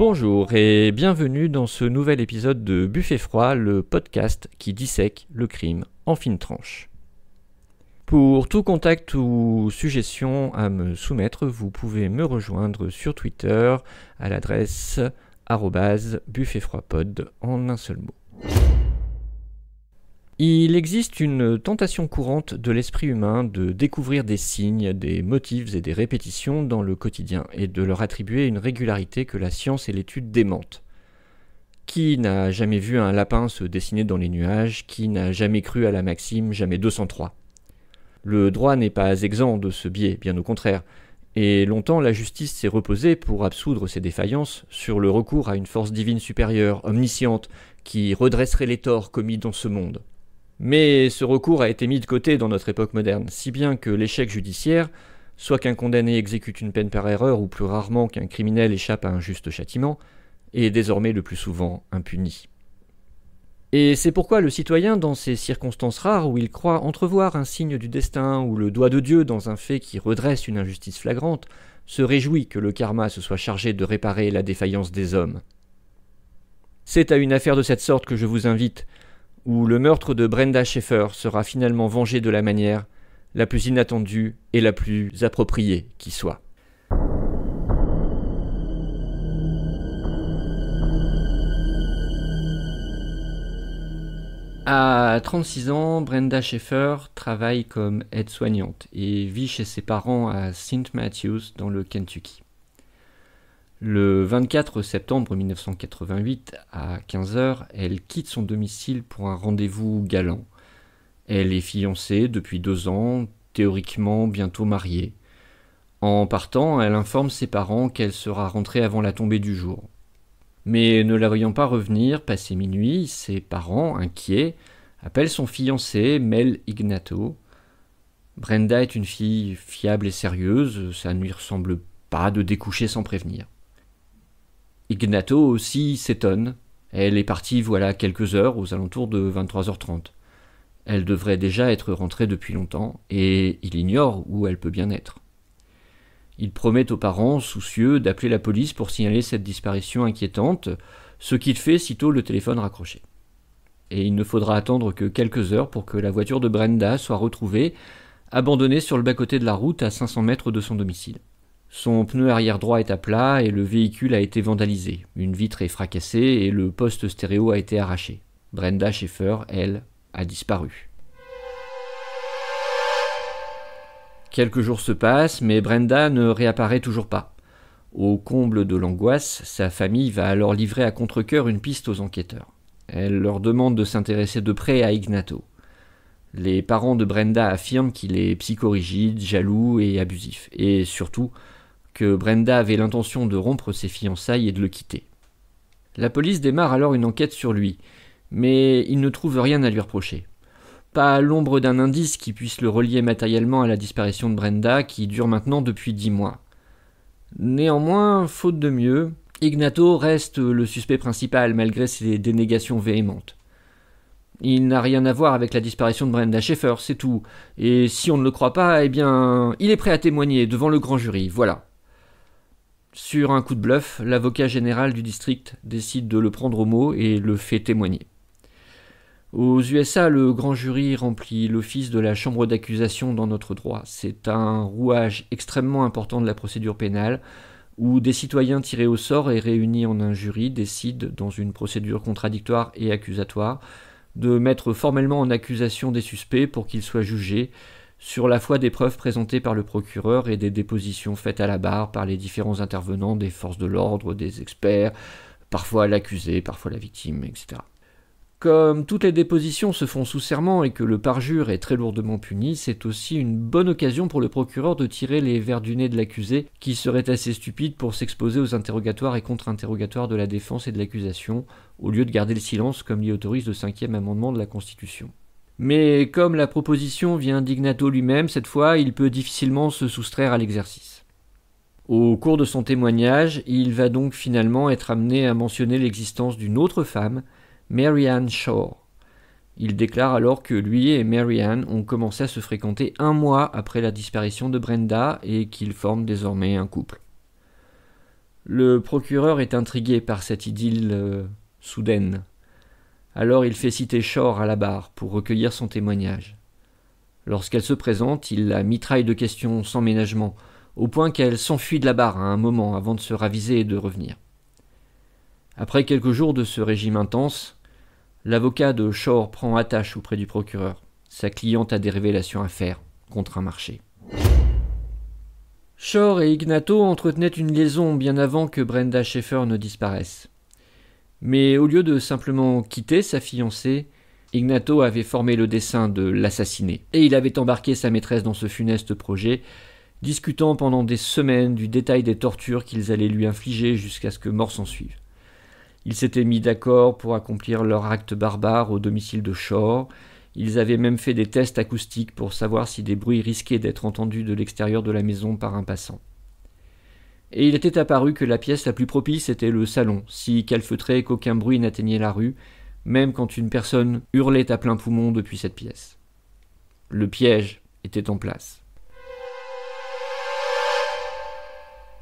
Bonjour et bienvenue dans ce nouvel épisode de Buffet froid, le podcast qui dissèque le crime en fine tranche. Pour tout contact ou suggestion à me soumettre, vous pouvez me rejoindre sur Twitter à l'adresse buffetfroidpod en un seul mot. Il existe une tentation courante de l'esprit humain de découvrir des signes, des motifs et des répétitions dans le quotidien et de leur attribuer une régularité que la science et l'étude démentent. Qui n'a jamais vu un lapin se dessiner dans les nuages Qui n'a jamais cru à la maxime jamais 203 Le droit n'est pas exempt de ce biais, bien au contraire. Et longtemps, la justice s'est reposée pour absoudre ses défaillances sur le recours à une force divine supérieure, omnisciente, qui redresserait les torts commis dans ce monde. Mais ce recours a été mis de côté dans notre époque moderne, si bien que l'échec judiciaire, soit qu'un condamné exécute une peine par erreur ou plus rarement qu'un criminel échappe à un juste châtiment, est désormais le plus souvent impuni. Et c'est pourquoi le citoyen, dans ces circonstances rares où il croit entrevoir un signe du destin ou le doigt de Dieu dans un fait qui redresse une injustice flagrante, se réjouit que le karma se soit chargé de réparer la défaillance des hommes. C'est à une affaire de cette sorte que je vous invite, où le meurtre de Brenda Schaeffer sera finalement vengé de la manière la plus inattendue et la plus appropriée qui soit. À 36 ans, Brenda Schaeffer travaille comme aide-soignante et vit chez ses parents à St. Matthews dans le Kentucky. Le 24 septembre 1988, à 15h, elle quitte son domicile pour un rendez-vous galant. Elle est fiancée depuis deux ans, théoriquement bientôt mariée. En partant, elle informe ses parents qu'elle sera rentrée avant la tombée du jour. Mais ne la voyant pas revenir, passé minuit, ses parents, inquiets, appellent son fiancé, Mel Ignato. Brenda est une fille fiable et sérieuse, ça ne lui ressemble pas de découcher sans prévenir. Ignato aussi s'étonne. Elle est partie voilà quelques heures, aux alentours de 23h30. Elle devrait déjà être rentrée depuis longtemps, et il ignore où elle peut bien être. Il promet aux parents, soucieux, d'appeler la police pour signaler cette disparition inquiétante, ce qu'il fait sitôt le téléphone raccroché. Et il ne faudra attendre que quelques heures pour que la voiture de Brenda soit retrouvée, abandonnée sur le bas-côté de la route à 500 mètres de son domicile. Son pneu arrière droit est à plat et le véhicule a été vandalisé. Une vitre est fracassée et le poste stéréo a été arraché. Brenda Schaeffer, elle, a disparu. Quelques jours se passent, mais Brenda ne réapparaît toujours pas. Au comble de l'angoisse, sa famille va alors livrer à contre une piste aux enquêteurs. Elle leur demande de s'intéresser de près à Ignato. Les parents de Brenda affirment qu'il est psychorigide, jaloux et abusif, et surtout, que Brenda avait l'intention de rompre ses fiançailles et de le quitter. La police démarre alors une enquête sur lui, mais il ne trouve rien à lui reprocher. Pas l'ombre d'un indice qui puisse le relier matériellement à la disparition de Brenda, qui dure maintenant depuis dix mois. Néanmoins, faute de mieux, Ignato reste le suspect principal malgré ses dénégations véhémentes. Il n'a rien à voir avec la disparition de Brenda Schaeffer, c'est tout. Et si on ne le croit pas, eh bien, il est prêt à témoigner devant le grand jury, voilà. Sur un coup de bluff, l'avocat général du district décide de le prendre au mot et le fait témoigner. Aux USA, le grand jury remplit l'office de la chambre d'accusation dans notre droit. C'est un rouage extrêmement important de la procédure pénale, où des citoyens tirés au sort et réunis en un jury décident, dans une procédure contradictoire et accusatoire, de mettre formellement en accusation des suspects pour qu'ils soient jugés, sur la foi des preuves présentées par le procureur et des dépositions faites à la barre par les différents intervenants des forces de l'ordre, des experts, parfois l'accusé, parfois la victime, etc. Comme toutes les dépositions se font sous serment et que le parjure est très lourdement puni, c'est aussi une bonne occasion pour le procureur de tirer les vers du nez de l'accusé, qui serait assez stupide pour s'exposer aux interrogatoires et contre-interrogatoires de la défense et de l'accusation, au lieu de garder le silence comme l'y autorise le cinquième amendement de la Constitution mais comme la proposition vient d'Ignato lui-même, cette fois, il peut difficilement se soustraire à l'exercice. Au cours de son témoignage, il va donc finalement être amené à mentionner l'existence d'une autre femme, Mary Ann Shaw. Il déclare alors que lui et Mary Ann ont commencé à se fréquenter un mois après la disparition de Brenda et qu'ils forment désormais un couple. Le procureur est intrigué par cette idylle euh, soudaine. Alors il fait citer Shore à la barre pour recueillir son témoignage. Lorsqu'elle se présente, il la mitraille de questions sans ménagement, au point qu'elle s'enfuit de la barre à un moment avant de se raviser et de revenir. Après quelques jours de ce régime intense, l'avocat de Shore prend attache auprès du procureur. Sa cliente a des révélations à faire contre un marché. Shore et Ignato entretenaient une liaison bien avant que Brenda Schaeffer ne disparaisse. Mais au lieu de simplement quitter sa fiancée, Ignato avait formé le dessein de l'assassiner, et il avait embarqué sa maîtresse dans ce funeste projet, discutant pendant des semaines du détail des tortures qu'ils allaient lui infliger jusqu'à ce que mort s'en suive. Ils s'étaient mis d'accord pour accomplir leur acte barbare au domicile de Shore, ils avaient même fait des tests acoustiques pour savoir si des bruits risquaient d'être entendus de l'extérieur de la maison par un passant et il était apparu que la pièce la plus propice était le salon, si calfeutré qu'aucun bruit n'atteignait la rue, même quand une personne hurlait à plein poumon depuis cette pièce. Le piège était en place.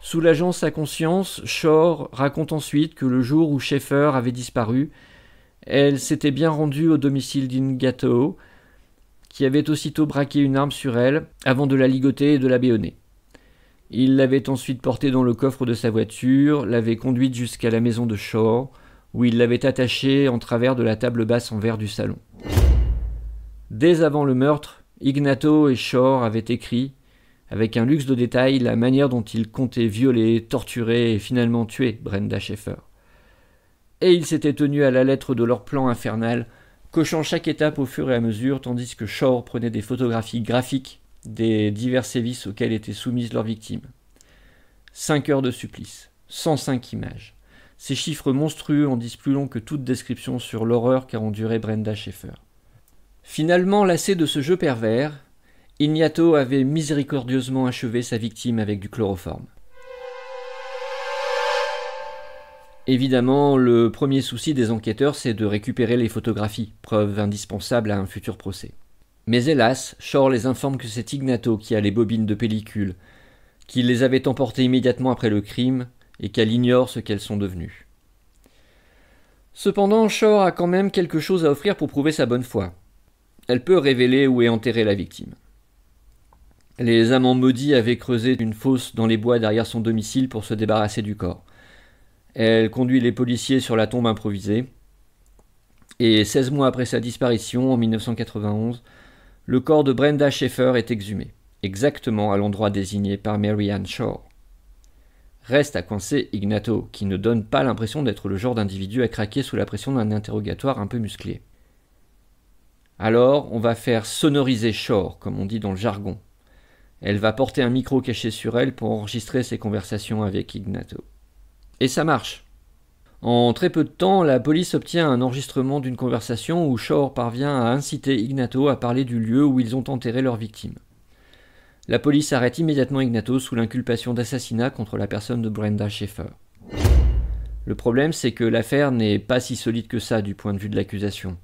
Soulageant sa conscience, Shore raconte ensuite que le jour où Schaeffer avait disparu, elle s'était bien rendue au domicile d'Ingato, qui avait aussitôt braqué une arme sur elle avant de la ligoter et de la béonner. Il l'avait ensuite porté dans le coffre de sa voiture, l'avait conduite jusqu'à la maison de Shaw, où il l'avait attachée en travers de la table basse en verre du salon. Dès avant le meurtre, Ignato et Shore avaient écrit, avec un luxe de détails, la manière dont ils comptaient violer, torturer et finalement tuer Brenda Schaeffer. Et ils s'étaient tenus à la lettre de leur plan infernal, cochant chaque étape au fur et à mesure, tandis que Shore prenait des photographies graphiques des divers sévices auxquels étaient soumises leurs victimes. 5 heures de supplice, 105 images. Ces chiffres monstrueux en disent plus long que toute description sur l'horreur qu'a endurée Brenda Schaeffer. Finalement, lassé de ce jeu pervers, Ignato avait miséricordieusement achevé sa victime avec du chloroforme. Évidemment, le premier souci des enquêteurs, c'est de récupérer les photographies, preuve indispensable à un futur procès. Mais hélas, Shore les informe que c'est Ignato qui a les bobines de pellicule, qu'il les avait emportées immédiatement après le crime et qu'elle ignore ce qu'elles sont devenues. Cependant, Shore a quand même quelque chose à offrir pour prouver sa bonne foi. Elle peut révéler où est enterrée la victime. Les amants maudits avaient creusé une fosse dans les bois derrière son domicile pour se débarrasser du corps. Elle conduit les policiers sur la tombe improvisée. Et 16 mois après sa disparition, en 1991, le corps de Brenda Schaeffer est exhumé, exactement à l'endroit désigné par Mary Ann Shore. Reste à coincer Ignato, qui ne donne pas l'impression d'être le genre d'individu à craquer sous la pression d'un interrogatoire un peu musclé. Alors, on va faire sonoriser Shore, comme on dit dans le jargon. Elle va porter un micro caché sur elle pour enregistrer ses conversations avec Ignato. Et ça marche. En très peu de temps, la police obtient un enregistrement d'une conversation où Shore parvient à inciter Ignato à parler du lieu où ils ont enterré leur victime. La police arrête immédiatement Ignato sous l'inculpation d'assassinat contre la personne de Brenda Schaeffer. Le problème, c'est que l'affaire n'est pas si solide que ça du point de vue de l'accusation.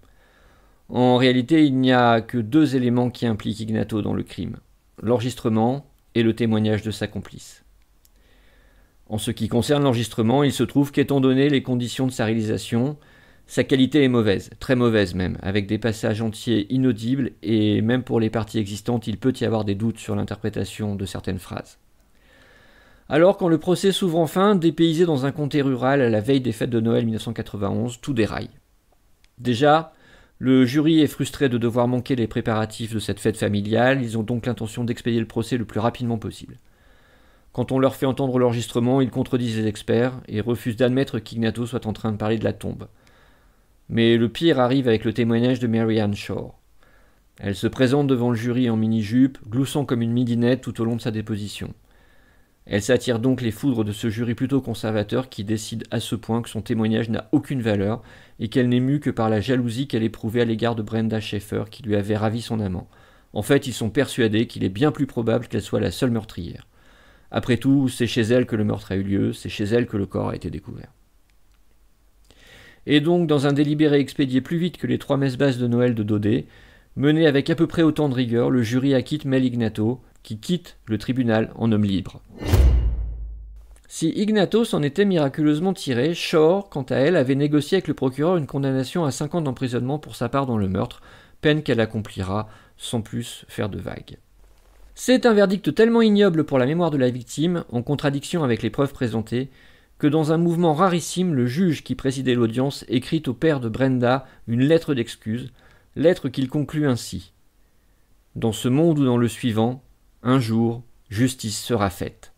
En réalité, il n'y a que deux éléments qui impliquent Ignato dans le crime l'enregistrement et le témoignage de sa complice. En ce qui concerne l'enregistrement, il se trouve qu'étant donné les conditions de sa réalisation, sa qualité est mauvaise, très mauvaise même, avec des passages entiers inaudibles et même pour les parties existantes, il peut y avoir des doutes sur l'interprétation de certaines phrases. Alors, quand le procès s'ouvre enfin, dépaysé dans un comté rural à la veille des fêtes de Noël 1991, tout déraille. Déjà, le jury est frustré de devoir manquer les préparatifs de cette fête familiale, ils ont donc l'intention d'expédier le procès le plus rapidement possible. Quand on leur fait entendre l'enregistrement, ils contredisent les experts et refusent d'admettre qu'Ignato soit en train de parler de la tombe. Mais le pire arrive avec le témoignage de Mary Ann Shaw. Elle se présente devant le jury en mini-jupe, gloussant comme une midinette tout au long de sa déposition. Elle s'attire donc les foudres de ce jury plutôt conservateur qui décide à ce point que son témoignage n'a aucune valeur et qu'elle n'est mue que par la jalousie qu'elle éprouvait à l'égard de Brenda Schaeffer qui lui avait ravi son amant. En fait, ils sont persuadés qu'il est bien plus probable qu'elle soit la seule meurtrière. Après tout, c'est chez elle que le meurtre a eu lieu, c'est chez elle que le corps a été découvert. Et donc, dans un délibéré expédié plus vite que les trois messes basses de Noël de Dodé, mené avec à peu près autant de rigueur, le jury acquitte Mel Ignato, qui quitte le tribunal en homme libre. Si Ignato s'en était miraculeusement tiré, Shore, quant à elle, avait négocié avec le procureur une condamnation à 5 ans d'emprisonnement pour sa part dans le meurtre, peine qu'elle accomplira sans plus faire de vagues. C'est un verdict tellement ignoble pour la mémoire de la victime, en contradiction avec les preuves présentées, que dans un mouvement rarissime, le juge qui présidait l'audience écrit au père de Brenda une lettre d'excuse, lettre qu'il conclut ainsi. Dans ce monde ou dans le suivant, un jour, justice sera faite.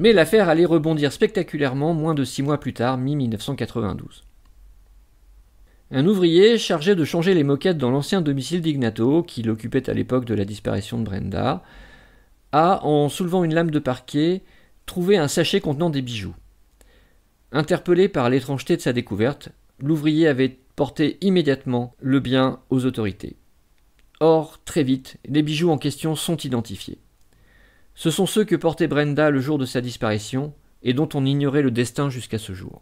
Mais l'affaire allait rebondir spectaculairement moins de six mois plus tard, mi-1992. Un ouvrier chargé de changer les moquettes dans l'ancien domicile d'Ignato, qui l'occupait à l'époque de la disparition de Brenda, a, en soulevant une lame de parquet, trouvé un sachet contenant des bijoux. Interpellé par l'étrangeté de sa découverte, l'ouvrier avait porté immédiatement le bien aux autorités. Or, très vite, les bijoux en question sont identifiés. Ce sont ceux que portait Brenda le jour de sa disparition et dont on ignorait le destin jusqu'à ce jour.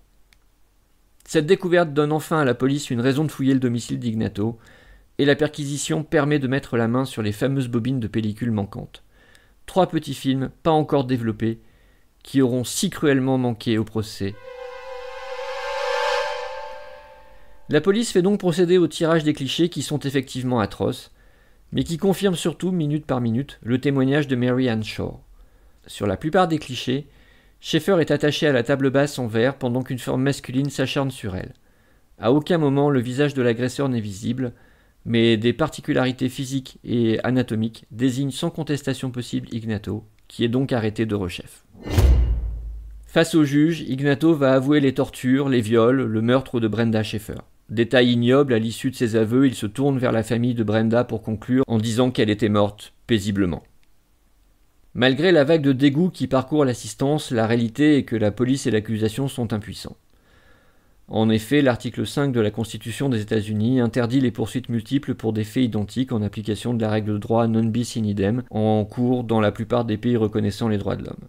Cette découverte donne enfin à la police une raison de fouiller le domicile d'Ignato, et la perquisition permet de mettre la main sur les fameuses bobines de pellicule manquantes. Trois petits films, pas encore développés, qui auront si cruellement manqué au procès. La police fait donc procéder au tirage des clichés qui sont effectivement atroces, mais qui confirme surtout, minute par minute, le témoignage de Mary Ann Shaw. Sur la plupart des clichés, Schaeffer est attaché à la table basse en verre pendant qu'une forme masculine s'acharne sur elle. À aucun moment le visage de l'agresseur n'est visible, mais des particularités physiques et anatomiques désignent sans contestation possible Ignato, qui est donc arrêté de rechef. Face au juge, Ignato va avouer les tortures, les viols, le meurtre de Brenda Schaeffer. Détail ignoble, à l'issue de ses aveux, il se tourne vers la famille de Brenda pour conclure en disant qu'elle était morte, paisiblement. Malgré la vague de dégoût qui parcourt l'assistance, la réalité est que la police et l'accusation sont impuissants. En effet, l'article 5 de la Constitution des États-Unis interdit les poursuites multiples pour des faits identiques en application de la règle de droit non bis in idem en cours dans la plupart des pays reconnaissant les droits de l'homme.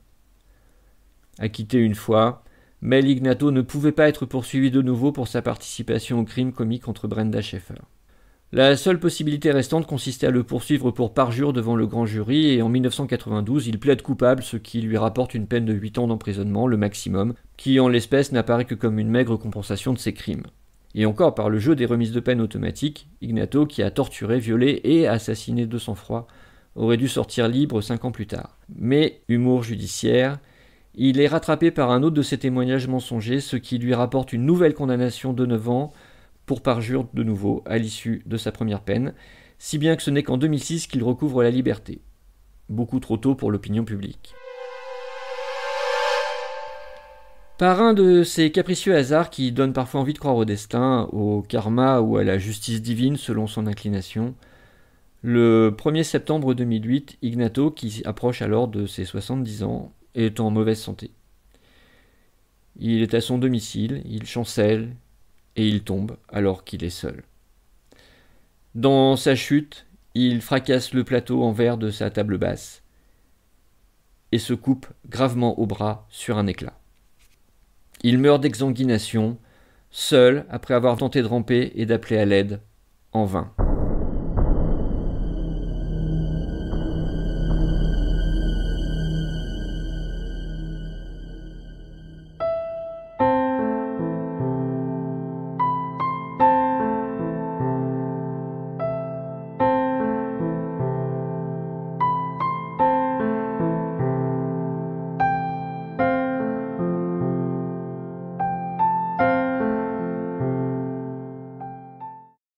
Acquitté une fois, mais Lignato ne pouvait pas être poursuivi de nouveau pour sa participation au crime commis contre Brenda Schaeffer. La seule possibilité restante consistait à le poursuivre pour parjure devant le grand jury et en 1992 il plaide coupable, ce qui lui rapporte une peine de 8 ans d'emprisonnement, le maximum, qui en l'espèce n'apparaît que comme une maigre compensation de ses crimes. Et encore par le jeu des remises de peine automatiques, Ignato, qui a torturé, violé et assassiné de sang-froid, aurait dû sortir libre 5 ans plus tard. Mais humour judiciaire, il est rattrapé par un autre de ses témoignages mensongers, ce qui lui rapporte une nouvelle condamnation de 9 ans pour parjure de nouveau à l'issue de sa première peine, si bien que ce n'est qu'en 2006 qu'il recouvre la liberté. Beaucoup trop tôt pour l'opinion publique. Par un de ces capricieux hasards qui donnent parfois envie de croire au destin, au karma ou à la justice divine selon son inclination, le 1er septembre 2008, Ignato, qui approche alors de ses 70 ans, est en mauvaise santé. Il est à son domicile, il chancelle et il tombe alors qu'il est seul. Dans sa chute, il fracasse le plateau en verre de sa table basse et se coupe gravement au bras sur un éclat. Il meurt d'exanguination, seul après avoir tenté de ramper et d'appeler à l'aide, en vain.